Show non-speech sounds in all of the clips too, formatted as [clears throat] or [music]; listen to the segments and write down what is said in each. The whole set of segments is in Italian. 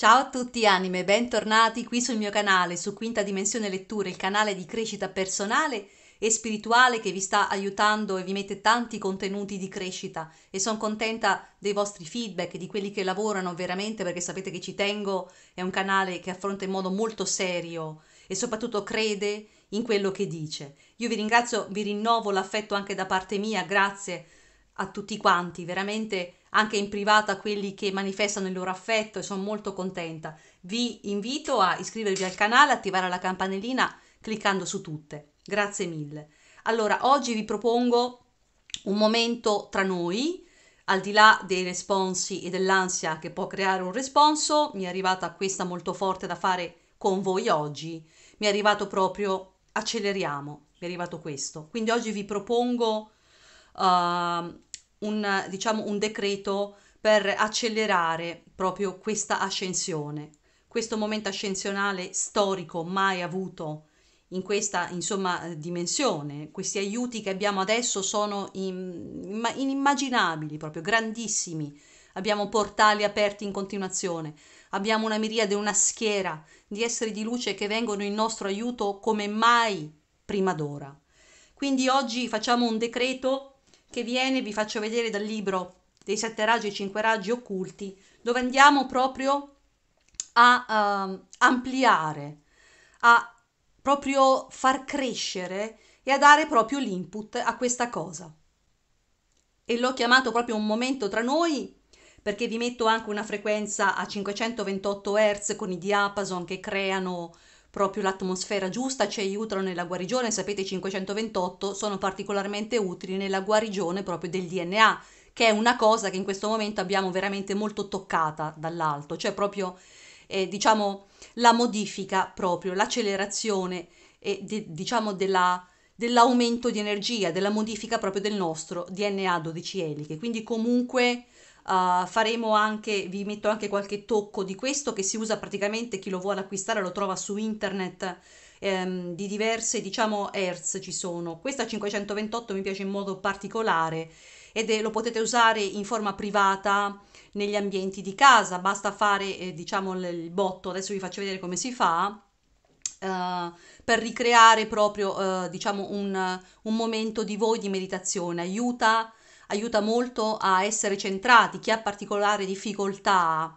Ciao a tutti anime, bentornati qui sul mio canale, su Quinta Dimensione Letture, il canale di crescita personale e spirituale che vi sta aiutando e vi mette tanti contenuti di crescita e sono contenta dei vostri feedback, di quelli che lavorano veramente perché sapete che ci tengo, è un canale che affronta in modo molto serio e soprattutto crede in quello che dice. Io vi ringrazio, vi rinnovo l'affetto anche da parte mia, grazie a tutti quanti, veramente anche in privato a quelli che manifestano il loro affetto e sono molto contenta. Vi invito a iscrivervi al canale, attivare la campanellina cliccando su tutte. Grazie mille. Allora, oggi vi propongo un momento tra noi, al di là dei responsi e dell'ansia che può creare un responso, mi è arrivata questa molto forte da fare con voi oggi. Mi è arrivato proprio acceleriamo, mi è arrivato questo. Quindi oggi vi propongo uh, un, diciamo, un decreto per accelerare proprio questa ascensione, questo momento ascensionale storico mai avuto in questa insomma, dimensione. Questi aiuti che abbiamo adesso sono inimmaginabili, proprio grandissimi. Abbiamo portali aperti in continuazione, abbiamo una miriade, una schiera di esseri di luce che vengono in nostro aiuto come mai prima d'ora. Quindi oggi facciamo un decreto che viene vi faccio vedere dal libro dei sette raggi e cinque raggi occulti, dove andiamo proprio a uh, ampliare, a proprio far crescere e a dare proprio l'input a questa cosa. E l'ho chiamato proprio un momento tra noi perché vi metto anche una frequenza a 528 Hz con i diapason che creano proprio l'atmosfera giusta ci aiutano nella guarigione, sapete i 528 sono particolarmente utili nella guarigione proprio del DNA, che è una cosa che in questo momento abbiamo veramente molto toccata dall'alto, cioè proprio eh, diciamo la modifica proprio, l'accelerazione e eh, diciamo della dell'aumento di energia, della modifica proprio del nostro DNA 12 eliche. Quindi comunque Uh, faremo anche, vi metto anche qualche tocco di questo che si usa praticamente, chi lo vuole acquistare lo trova su internet ehm, di diverse, diciamo, hertz ci sono. Questa 528 mi piace in modo particolare ed è, lo potete usare in forma privata negli ambienti di casa, basta fare, eh, diciamo, il botto, adesso vi faccio vedere come si fa. Uh, per ricreare proprio uh, diciamo un, un, momento di voi di meditazione aiuta aiuta molto a essere centrati, chi ha particolare difficoltà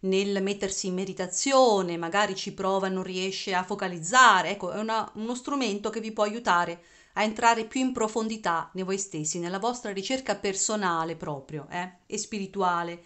nel mettersi in meditazione, magari ci prova e non riesce a focalizzare, ecco, è una, uno strumento che vi può aiutare a entrare più in profondità nei voi stessi, nella vostra ricerca personale proprio eh, e spirituale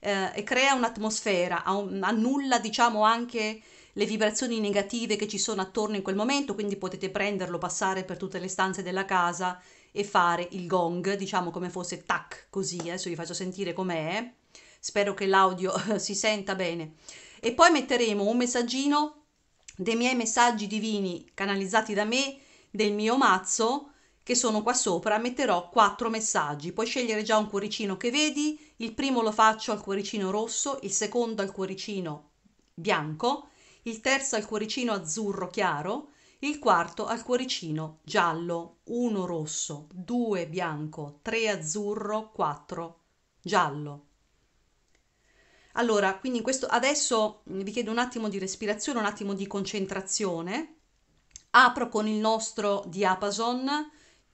eh, e crea un'atmosfera, annulla diciamo anche le vibrazioni negative che ci sono attorno in quel momento, quindi potete prenderlo, passare per tutte le stanze della casa e fare il gong, diciamo come fosse tac, così, eh, adesso vi faccio sentire com'è, spero che l'audio eh, si senta bene. E poi metteremo un messaggino dei miei messaggi divini canalizzati da me, del mio mazzo, che sono qua sopra, metterò quattro messaggi. Puoi scegliere già un cuoricino che vedi, il primo lo faccio al cuoricino rosso, il secondo al cuoricino bianco, il terzo al cuoricino azzurro chiaro, il quarto al cuoricino giallo 1 rosso 2 bianco 3 azzurro 4 giallo allora quindi in questo adesso mm, vi chiedo un attimo di respirazione un attimo di concentrazione apro con il nostro diapason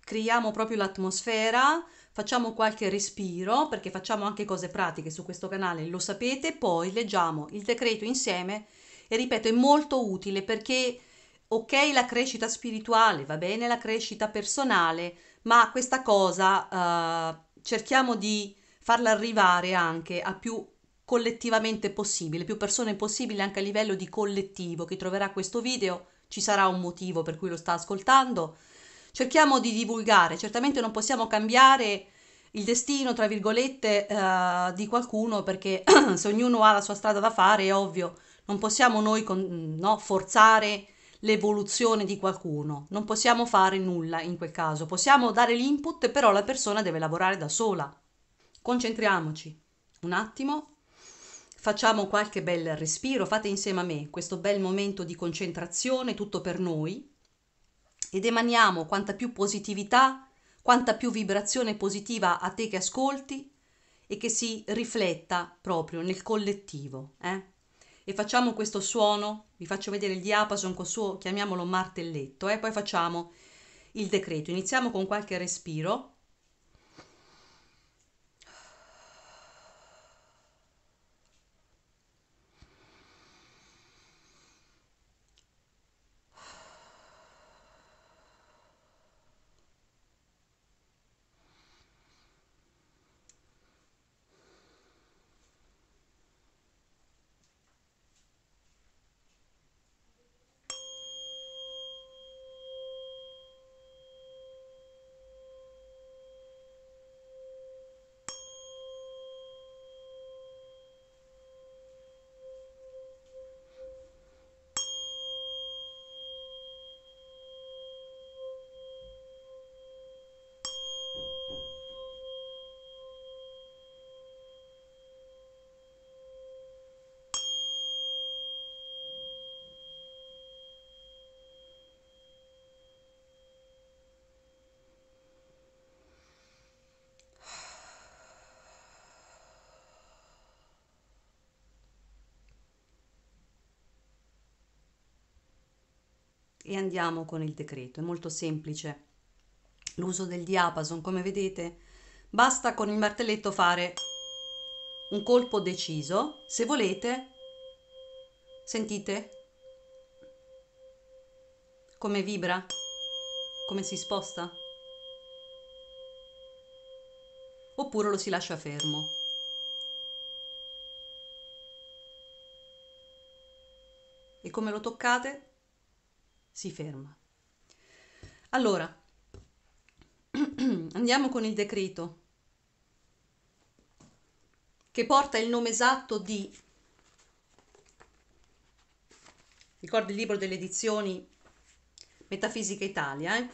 creiamo proprio l'atmosfera facciamo qualche respiro perché facciamo anche cose pratiche su questo canale lo sapete poi leggiamo il decreto insieme e ripeto è molto utile perché ok la crescita spirituale, va bene la crescita personale, ma questa cosa uh, cerchiamo di farla arrivare anche a più collettivamente possibile, più persone possibile anche a livello di collettivo. Chi troverà questo video ci sarà un motivo per cui lo sta ascoltando. Cerchiamo di divulgare, certamente non possiamo cambiare il destino, tra virgolette, uh, di qualcuno perché [clears throat] se ognuno ha la sua strada da fare è ovvio, non possiamo noi con, no, forzare l'evoluzione di qualcuno, non possiamo fare nulla in quel caso, possiamo dare l'input, però la persona deve lavorare da sola. Concentriamoci un attimo, facciamo qualche bel respiro, fate insieme a me questo bel momento di concentrazione, tutto per noi, ed emaniamo quanta più positività, quanta più vibrazione positiva a te che ascolti e che si rifletta proprio nel collettivo. Eh? e facciamo questo suono, vi faccio vedere il diapason con suo, chiamiamolo martelletto, e eh? poi facciamo il decreto. Iniziamo con qualche respiro e andiamo con il decreto. È molto semplice. L'uso del diapason, come vedete, basta con il martelletto fare un colpo deciso. Se volete, sentite come vibra, come si sposta. Oppure lo si lascia fermo. E come lo toccate? si ferma. Allora, [clears throat] andiamo con il decreto che porta il nome esatto di... Ricordo il libro delle edizioni Metafisica Italia, eh?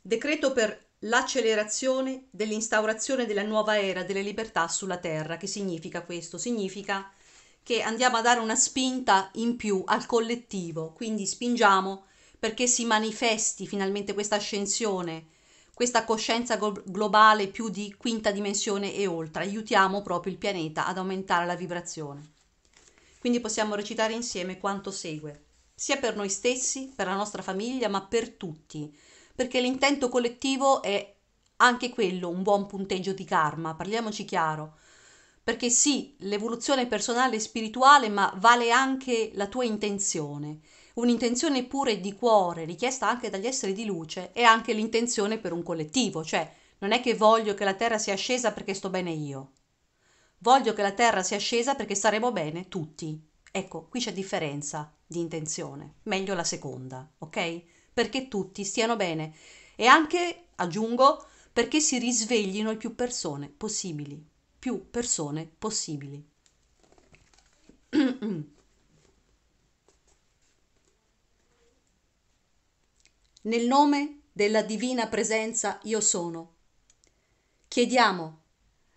decreto per l'accelerazione dell'instaurazione della nuova era delle libertà sulla terra. Che significa questo? Significa che andiamo a dare una spinta in più al collettivo, quindi spingiamo perché si manifesti finalmente questa ascensione, questa coscienza globale più di quinta dimensione e oltre, aiutiamo proprio il pianeta ad aumentare la vibrazione. Quindi possiamo recitare insieme quanto segue, sia per noi stessi, per la nostra famiglia, ma per tutti, perché l'intento collettivo è anche quello un buon punteggio di karma, parliamoci chiaro perché sì, l'evoluzione personale e spirituale, ma vale anche la tua intenzione. Un'intenzione pure di cuore, richiesta anche dagli esseri di luce, è anche l'intenzione per un collettivo, cioè non è che voglio che la terra sia scesa perché sto bene io. Voglio che la terra sia scesa perché staremo bene tutti. Ecco, qui c'è differenza di intenzione, meglio la seconda, ok? Perché tutti stiano bene e anche, aggiungo, perché si risveglino il più persone possibili più persone possibili. [clears throat] Nel nome della divina presenza io sono. Chiediamo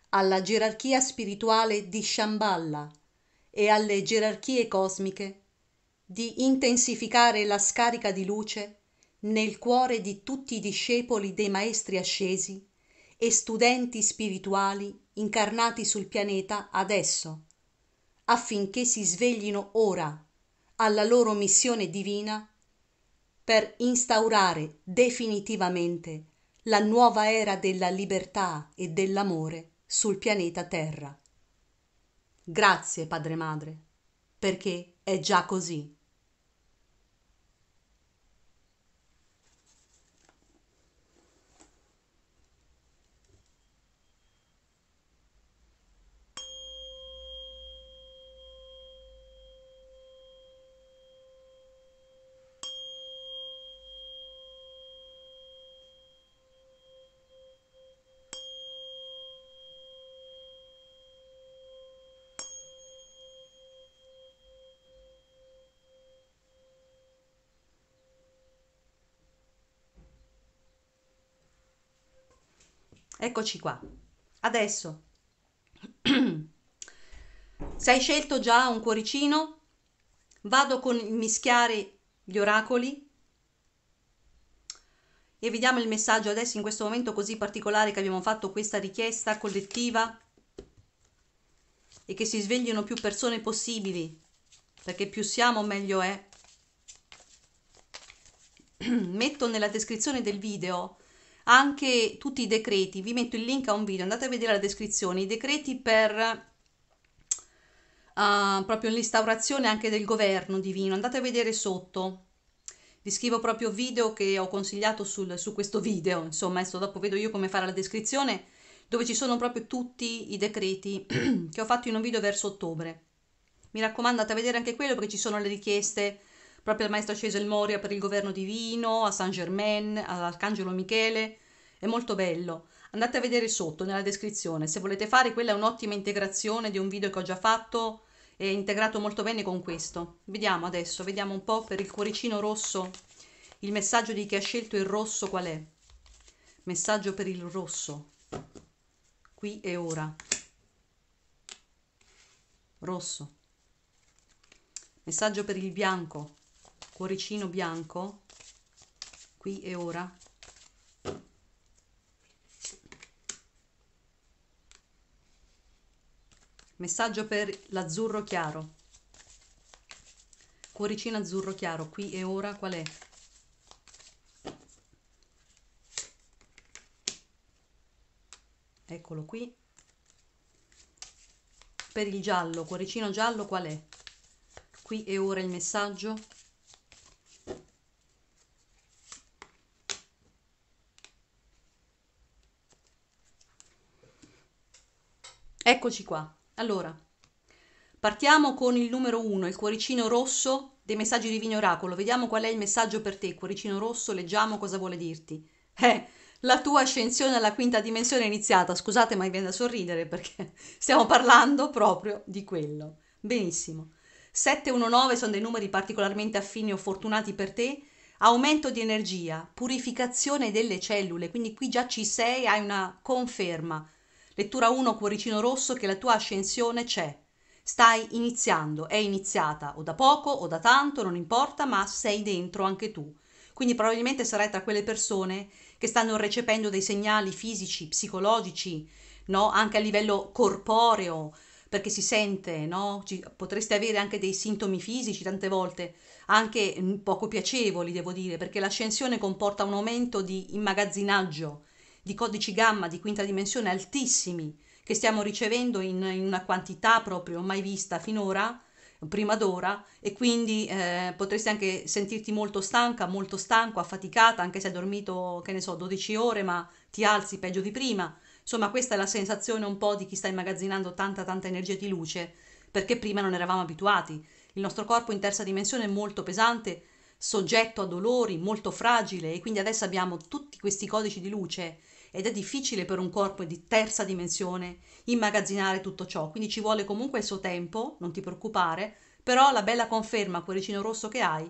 alla gerarchia spirituale di Shambhala e alle gerarchie cosmiche di intensificare la scarica di luce nel cuore di tutti i discepoli dei maestri ascesi e studenti spirituali incarnati sul pianeta adesso, affinché si sveglino ora alla loro missione divina per instaurare definitivamente la nuova era della libertà e dell'amore sul pianeta Terra. Grazie Padre Madre, perché è già così. Eccoci qua. Adesso, [clears throat] se hai scelto già un cuoricino, vado con il mischiare gli oracoli e vediamo il messaggio adesso in questo momento così particolare che abbiamo fatto questa richiesta collettiva e che si svegliano più persone possibili, perché più siamo meglio è. [clears throat] Metto nella descrizione del video anche tutti i decreti, vi metto il link a un video, andate a vedere la descrizione, i decreti per uh, proprio l'instaurazione anche del governo divino, andate a vedere sotto. Vi scrivo proprio video che ho consigliato sul, su questo video, insomma, adesso dopo vedo io come fare la descrizione, dove ci sono proprio tutti i decreti [clears throat] che ho fatto in un video verso ottobre. Mi raccomando, andate a vedere anche quello perché ci sono le richieste Proprio ormai maestro sceso il Moria per il governo divino, a Saint Germain, all'Arcangelo Michele. È molto bello. Andate a vedere sotto nella descrizione. Se volete fare, quella è un'ottima integrazione di un video che ho già fatto. È integrato molto bene con questo. Vediamo adesso, vediamo un po' per il cuoricino rosso. Il messaggio di chi ha scelto il rosso qual è? Messaggio per il rosso. Qui e ora. Rosso. Messaggio per il bianco cuoricino bianco qui e ora messaggio per l'azzurro chiaro cuoricino azzurro chiaro qui e ora qual è? eccolo qui per il giallo cuoricino giallo qual è? qui e ora il messaggio Eccoci qua. Allora, partiamo con il numero 1, il cuoricino rosso dei messaggi di Vigno Oracolo. Vediamo qual è il messaggio per te, cuoricino rosso, leggiamo cosa vuole dirti. Eh, la tua ascensione alla quinta dimensione è iniziata. Scusate, ma mi viene da sorridere perché [laughs] stiamo parlando proprio di quello. Benissimo. 719 sono dei numeri particolarmente affini o fortunati per te. Aumento di energia, purificazione delle cellule, quindi qui già ci sei, hai una conferma Lettura 1 cuoricino rosso che la tua ascensione c'è. Stai iniziando, è iniziata o da poco o da tanto, non importa, ma sei dentro anche tu. Quindi probabilmente sarai tra quelle persone che stanno recependo dei segnali fisici, psicologici, no? anche a livello corporeo, perché si sente, no? Ci, potresti avere anche dei sintomi fisici tante volte, anche poco piacevoli, devo dire, perché l'ascensione comporta un aumento di immagazzinaggio di codici gamma di quinta dimensione altissimi che stiamo ricevendo in, in una quantità proprio mai vista finora, prima d'ora, e quindi eh, potresti anche sentirti molto stanca, molto stanco, affaticata, anche se hai dormito, che ne so, 12 ore, ma ti alzi peggio di prima. Insomma, questa è la sensazione un po' di chi sta immagazzinando tanta tanta energia di luce, perché prima non eravamo abituati. Il nostro corpo in terza dimensione è molto pesante, soggetto a dolori, molto fragile e quindi adesso abbiamo tutti questi codici di luce ed è difficile per un corpo di terza dimensione immagazzinare tutto ciò, quindi ci vuole comunque il suo tempo, non ti preoccupare, però la bella conferma, cuoricino rosso che hai,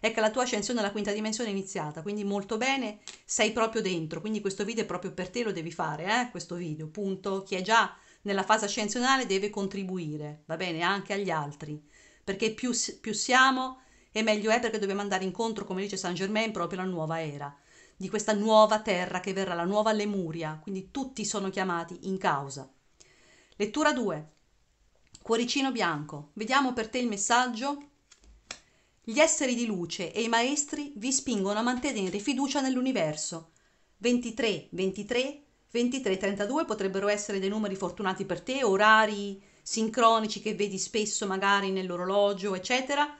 è che la tua ascensione alla quinta dimensione è iniziata, quindi molto bene, sei proprio dentro, quindi questo video è proprio per te, lo devi fare, eh? questo video, punto, chi è già nella fase ascensionale deve contribuire, va bene, anche agli altri, perché più, più siamo e meglio è perché dobbiamo andare incontro, come dice Saint Germain, proprio alla nuova era di questa nuova terra che verrà, la nuova Lemuria, quindi tutti sono chiamati in causa. Lettura 2. Cuoricino bianco, vediamo per te il messaggio. Gli esseri di luce e i maestri vi spingono a mantenere fiducia nell'universo. 23, 23, 23, 32 potrebbero essere dei numeri fortunati per te, orari sincronici che vedi spesso magari nell'orologio, eccetera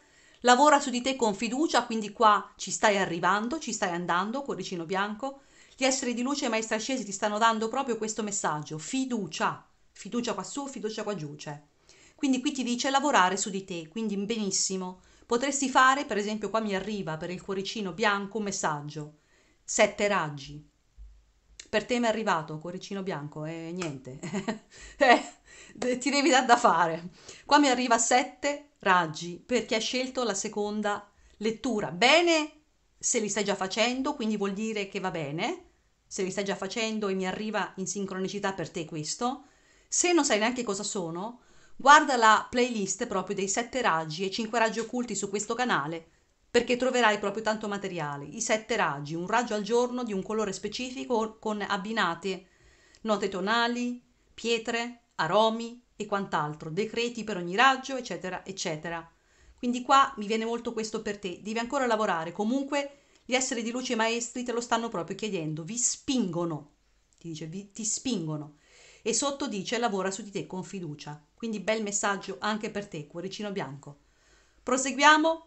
lavora su di te con fiducia, quindi qua ci stai arrivando, ci stai andando, cuoricino bianco. Gli esseri di luce e maestra ascesi ti stanno dando proprio questo messaggio, fiducia, fiducia qua su, fiducia qua giù c'è. Cioè. Quindi qui ti dice lavorare su di te, quindi benissimo. Potresti fare, per esempio qua mi arriva per il cuoricino bianco un messaggio, sette raggi. Per te mi è arrivato cuoricino bianco e eh, niente. [laughs] eh, ti devi dar da fare. Qua mi arriva 7 raggi perché hai scelto la seconda lettura. Bene se li stai già facendo, quindi vuol dire che va bene, se li stai già facendo e mi arriva in sincronicità per te questo. Se non sai neanche cosa sono, guarda la playlist proprio dei 7 raggi e 5 raggi occulti su questo canale perché troverai proprio tanto materiale. I 7 raggi, un raggio al giorno di un colore specifico con abbinate note tonali, pietre, aromi e quant'altro, decreti per ogni raggio, eccetera, eccetera. Quindi qua mi viene molto questo per te, devi ancora lavorare, comunque gli esseri di luce maestri te lo stanno proprio chiedendo, vi spingono, ti dice, vi, ti spingono. E sotto dice lavora su di te con fiducia. Quindi bel messaggio anche per te, cuoricino bianco. Proseguiamo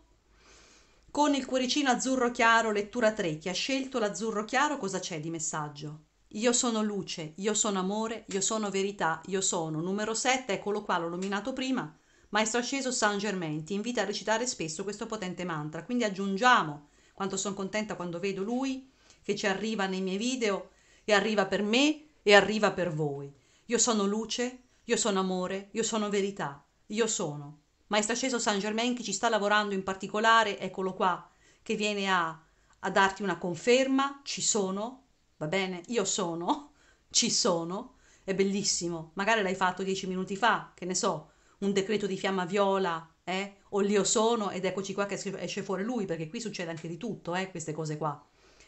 con il cuoricino azzurro chiaro, lettura 3. Chi ha scelto l'azzurro chiaro cosa c'è di messaggio? Io sono luce, io sono amore, io sono verità, io sono. Numero 7, eccolo qua, l'ho nominato prima. Maestro Asceso Saint Germain ti invita a recitare spesso questo potente mantra, quindi aggiungiamo quanto sono contenta quando vedo lui che ci arriva nei miei video e arriva per me e arriva per voi. Io sono luce, io sono amore, io sono verità, io sono. Maestro Asceso Saint Germain che ci sta lavorando in particolare, eccolo qua, che viene a, a darti una conferma, ci sono, va bene? Io sono, ci sono, è bellissimo. Magari l'hai fatto dieci minuti fa, che ne so, un decreto di fiamma viola, eh? O l'io sono ed eccoci qua che esce fuori lui, perché qui succede anche di tutto, eh? Queste cose qua.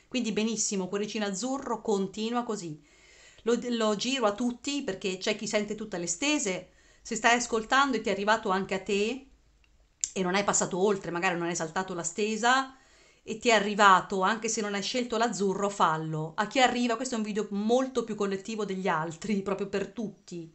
Quindi benissimo, cuoricino azzurro, continua così. Lo, lo giro a tutti perché c'è chi sente tutte le stese. Se stai ascoltando e ti è arrivato anche a te e non hai passato oltre, magari non hai saltato la stesa, e ti è arrivato, anche se non hai scelto l'azzurro, fallo. A chi arriva, questo è un video molto più collettivo degli altri, [laughs] proprio per tutti.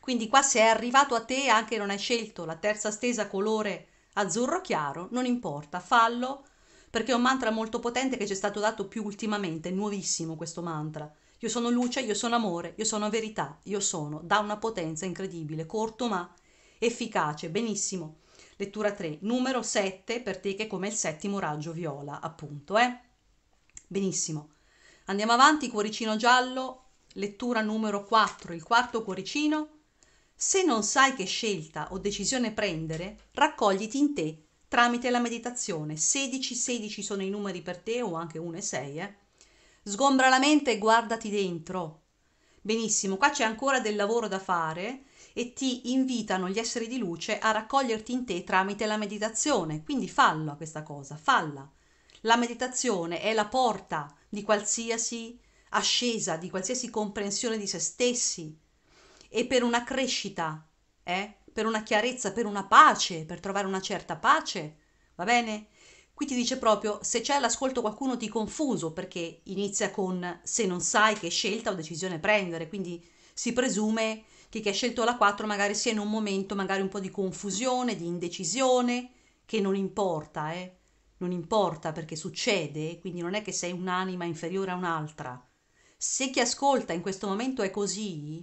Quindi qua se è arrivato a te anche se non hai scelto la terza stesa colore azzurro chiaro, non importa, fallo perché è un mantra molto potente che ci è stato dato più ultimamente, è nuovissimo questo mantra. Io sono luce, io sono amore, io sono verità, io sono, da una potenza incredibile, corto ma efficace, benissimo lettura 3, numero 7 per te che è come il settimo raggio viola, appunto, eh? Benissimo. Andiamo avanti, cuoricino giallo, lettura numero 4, il quarto cuoricino. Se non sai che scelta o decisione prendere, raccogliti in te tramite la meditazione. 16, 16 sono i numeri per te o anche 1 e 6, eh? Sgombra la mente e guardati dentro. Benissimo, qua c'è ancora del lavoro da fare e ti invitano gli esseri di luce a raccoglierti in te tramite la meditazione. Quindi fallo questa cosa, falla. La meditazione è la porta di qualsiasi ascesa, di qualsiasi comprensione di se stessi e per una crescita, eh? per una chiarezza, per una pace, per trovare una certa pace, va bene? Qui ti dice proprio se c'è l'ascolto qualcuno ti confuso perché inizia con se non sai che scelta o decisione prendere, quindi si presume chi che ha scelto la 4 magari sia in un momento magari un po' di confusione, di indecisione, che non importa, eh? Non importa perché succede, quindi non è che sei un'anima inferiore a un'altra. Se chi ascolta in questo momento è così,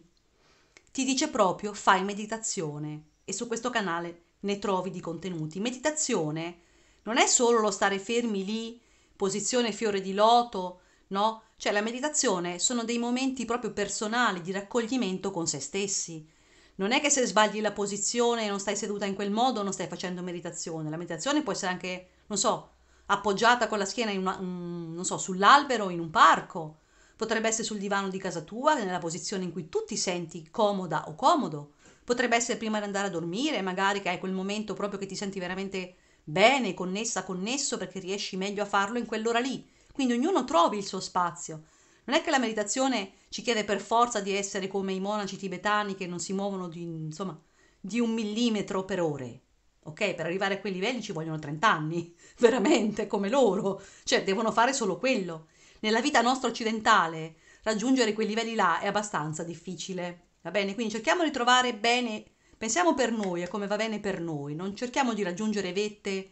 ti dice proprio fai meditazione e su questo canale ne trovi di contenuti. Meditazione non è solo lo stare fermi lì, posizione fiore di loto, no? Cioè la meditazione sono dei momenti proprio personali di raccoglimento con se stessi. Non è che se sbagli la posizione e non stai seduta in quel modo non stai facendo meditazione. La meditazione può essere anche, non so, appoggiata con la schiena una, um, so, sull'albero in un parco. Potrebbe essere sul divano di casa tua, nella posizione in cui tu ti senti comoda o comodo. Potrebbe essere prima di andare a dormire, magari che hai quel momento proprio che ti senti veramente bene, connessa, connesso perché riesci meglio a farlo in quell'ora lì quindi ognuno trovi il suo spazio. Non è che la meditazione ci chiede per forza di essere come i monaci tibetani che non si muovono di, insomma, di un millimetro per ore. Ok, per arrivare a quei livelli ci vogliono 30 anni, [laughs] veramente come loro, cioè devono fare solo quello. Nella vita nostra occidentale raggiungere quei livelli là è abbastanza difficile. Va bene, quindi cerchiamo di trovare bene, pensiamo per noi a come va bene per noi, non cerchiamo di raggiungere vette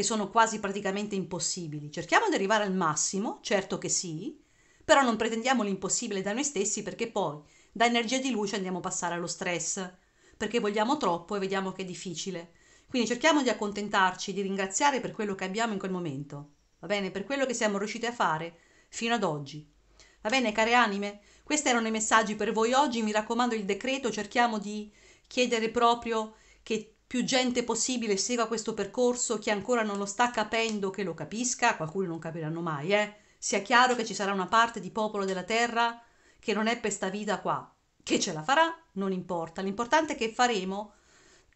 che sono quasi praticamente impossibili. Cerchiamo di arrivare al massimo, certo che sì, però non pretendiamo l'impossibile da noi stessi perché poi da energia di luce andiamo a passare allo stress, perché vogliamo troppo e vediamo che è difficile. Quindi cerchiamo di accontentarci, di ringraziare per quello che abbiamo in quel momento, va bene? Per quello che siamo riusciti a fare fino ad oggi. Va bene, care anime? Questi erano i messaggi per voi oggi. Mi raccomando il decreto, cerchiamo di chiedere proprio che più gente possibile segua questo percorso, chi ancora non lo sta capendo che lo capisca, qualcuno non capiranno mai, eh? Sia chiaro che ci sarà una parte di popolo della terra che non è per sta vita qua, che ce la farà, non importa, l'importante è che faremo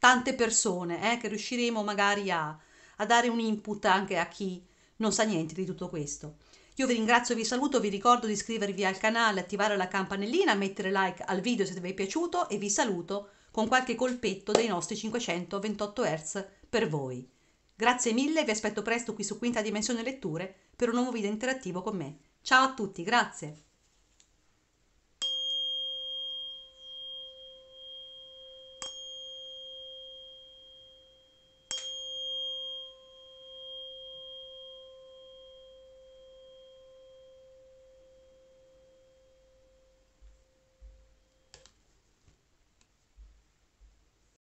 tante persone, eh? che riusciremo magari a, a dare un input anche a chi non sa niente di tutto questo. Io vi ringrazio, vi saluto, vi ricordo di iscrivervi al canale, attivare la campanellina, mettere like al video se vi è piaciuto e vi saluto con qualche colpetto dei nostri 528 Hz per voi. Grazie mille e vi aspetto presto qui su Quinta Dimensione Letture per un nuovo video interattivo con me. Ciao a tutti, grazie!